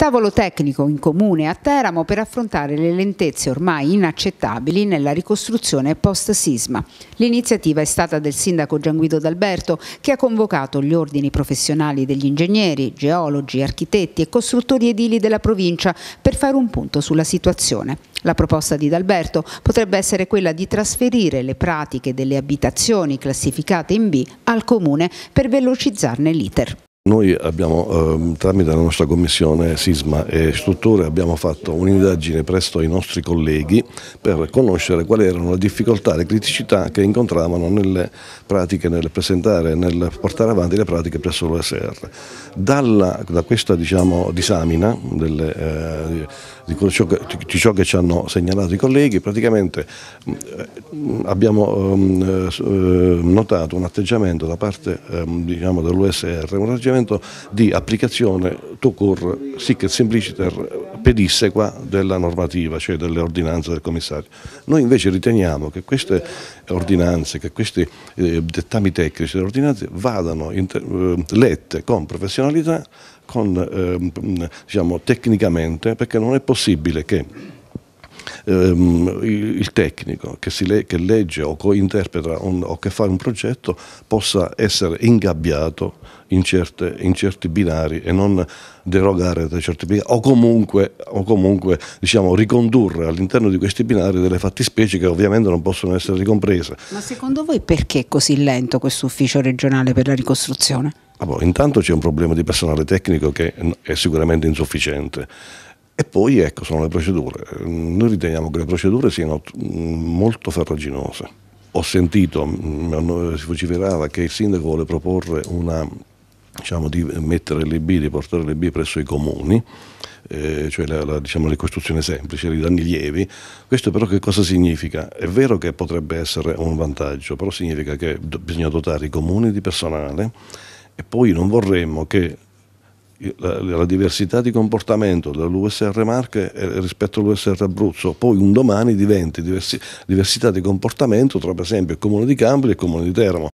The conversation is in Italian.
tavolo tecnico in comune a Teramo per affrontare le lentezze ormai inaccettabili nella ricostruzione post-sisma. L'iniziativa è stata del sindaco Gianguido D'Alberto che ha convocato gli ordini professionali degli ingegneri, geologi, architetti e costruttori edili della provincia per fare un punto sulla situazione. La proposta di D'Alberto potrebbe essere quella di trasferire le pratiche delle abitazioni classificate in B al comune per velocizzarne l'iter. Noi abbiamo, eh, tramite la nostra commissione Sisma e Strutture, abbiamo fatto un'indagine presso i nostri colleghi per conoscere quali erano le difficoltà, le criticità che incontravano nelle pratiche, nel presentare, nel portare avanti le pratiche presso l'OSR. Dalla, da questa diciamo, disamina delle, eh, di, ciò che, di, ciò che, ci hanno segnalato i colleghi, praticamente mm, eh, abbiamo ehm, eh, eh, notato un atteggiamento da parte ehm, diciamo, dell'OSR, un atteggiamento strumento di applicazione tocur sic sempliciter pedissequa della normativa, cioè delle ordinanze del commissario. Noi invece riteniamo che queste ordinanze, che questi eh, dettami tecnici delle ordinanze vadano eh, lette con professionalità, con, ehm, diciamo, tecnicamente, perché non è possibile che ehm, il tecnico che, le, che legge o interpreta un, o che fa un progetto possa essere ingabbiato in, certe, in certi binari e non derogare da certi binari o comunque, o comunque diciamo, ricondurre all'interno di questi binari delle fattispecie che ovviamente non possono essere ricomprese. Ma secondo voi perché è così lento questo ufficio regionale per la ricostruzione? Ah, boh, intanto c'è un problema di personale tecnico che è sicuramente insufficiente e poi ecco, sono le procedure. Noi riteniamo che le procedure siano molto farraginose. Ho sentito, mm, si vociferava che il sindaco vuole proporre una, diciamo, di mettere le B, di portare le B presso i comuni, eh, cioè la, la, diciamo, le costruzioni semplici, i danni lievi. Questo però che cosa significa? È vero che potrebbe essere un vantaggio, però significa che bisogna dotare i comuni di personale e poi non vorremmo che la, la diversità di comportamento dell'USR Marche eh, rispetto all'USR Abruzzo, poi un domani diventi diversi, diversità di comportamento tra per esempio il comune di Cambria e il comune di Teramo.